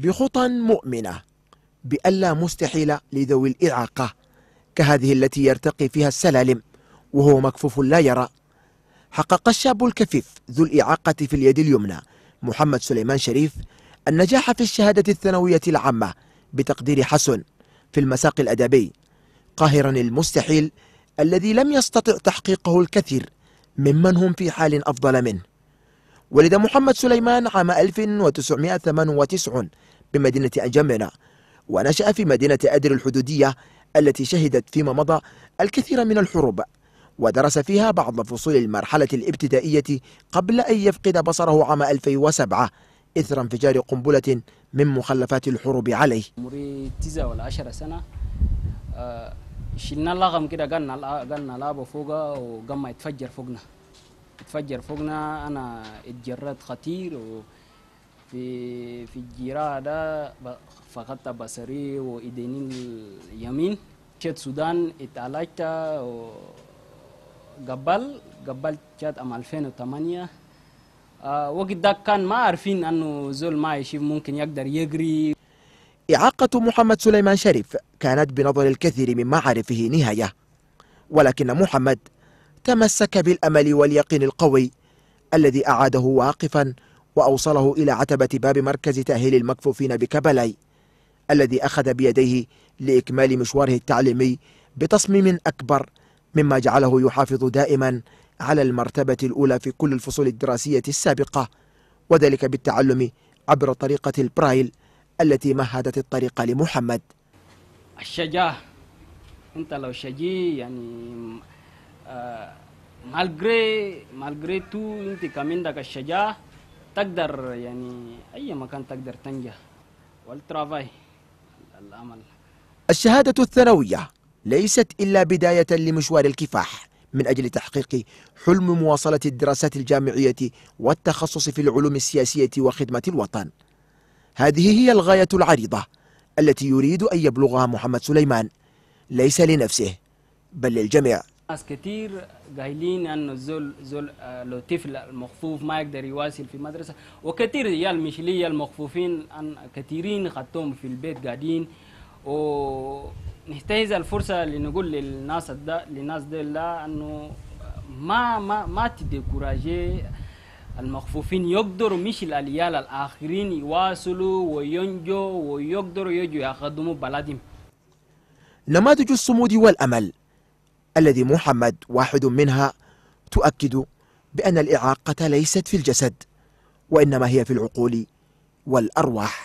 بخطى مؤمنة بألا مستحيل لذوي الإعاقة كهذه التي يرتقي فيها السلالم وهو مكفوف لا يرى حقق الشاب الكفيف ذو الإعاقة في اليد اليمنى محمد سليمان شريف النجاح في الشهادة الثانوية العامة بتقدير حسن في المساق الأدبي قاهرا المستحيل الذي لم يستطع تحقيقه الكثير ممن هم في حال أفضل منه ولد محمد سليمان عام 1998 بمدينة أنجمنا ونشأ في مدينة أدر الحدودية التي شهدت فيما مضى الكثير من الحروب ودرس فيها بعض فصول المرحلة الابتدائية قبل أن يفقد بصره عام 2007 إثر انفجار قنبلة من مخلفات الحروب عليه عمري تسعة ولا عشر سنة آه، شلنا اللغم كده قلنا قلنا لابو فوقه وقام يتفجر فوقنا يتفجر فوقنا أنا اتجرد خطير و... في في الجيران ده فقدت بصري وإيدين اليمين جيت السودان اتعالجت قبل قبل جات عام 2008 آه، وقت ده كان ما عارفين أنه زول ما يشيف ممكن يقدر يجري إعاقة محمد سليمان شريف كانت بنظر الكثير من معارفه نهاية ولكن محمد تمسك بالأمل واليقين القوي الذي أعاده واقفاً وأوصله إلى عتبة باب مركز تأهيل المكفوفين بكبلي الذي أخذ بيديه لإكمال مشواره التعليمي بتصميم أكبر مما جعله يحافظ دائما على المرتبة الأولى في كل الفصول الدراسية السابقة وذلك بالتعلم عبر طريقة البرايل التي مهدت الطريق لمحمد الشجاع أنت لو شجي يعني آه، مالغري مالغري تو أنت كمان دك الشجاع تقدر يعني أي مكان تقدر تنجح والترافاي الأمل الشهادة الثانوية ليست إلا بداية لمشوار الكفاح من أجل تحقيق حلم مواصلة الدراسات الجامعية والتخصص في العلوم السياسية وخدمة الوطن هذه هي الغاية العريضة التي يريد أن يبلغها محمد سليمان ليس لنفسه بل للجميع ناس كتير قايلين انه زول زول آه، لو طفل مخفوف ما يقدر يواصل في مدرسه وكثير يا المشليه المخفوفين كثيرين خدتهم في البيت قاعدين وننتهز الفرصه لنقول للناس ده للناس ده انه ما ما ما تديكوراجي المخفوفين يقدروا مش الاليال الاخرين يواصلوا وينجوا ويقدروا يجوا يخدموا بلدهم نماذج الصمود والامل الذي محمد واحد منها تؤكد بأن الإعاقة ليست في الجسد وإنما هي في العقول والأرواح